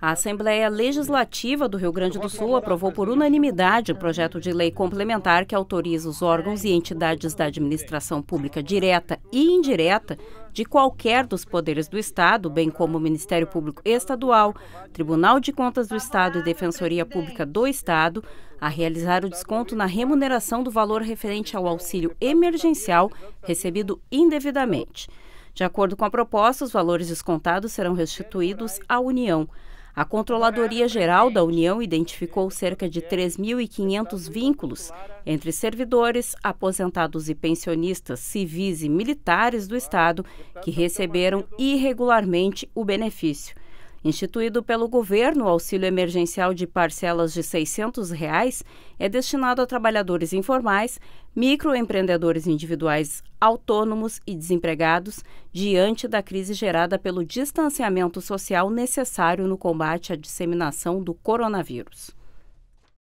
A Assembleia Legislativa do Rio Grande do Sul aprovou por unanimidade o projeto de lei complementar que autoriza os órgãos e entidades da administração pública direta e indireta de qualquer dos poderes do Estado, bem como o Ministério Público Estadual, Tribunal de Contas do Estado e Defensoria Pública do Estado, a realizar o desconto na remuneração do valor referente ao auxílio emergencial recebido indevidamente. De acordo com a proposta, os valores descontados serão restituídos à União. A Controladoria Geral da União identificou cerca de 3.500 vínculos entre servidores, aposentados e pensionistas civis e militares do Estado que receberam irregularmente o benefício. Instituído pelo governo, o auxílio emergencial de parcelas de R$ 600 reais é destinado a trabalhadores informais, microempreendedores individuais autônomos e desempregados diante da crise gerada pelo distanciamento social necessário no combate à disseminação do coronavírus.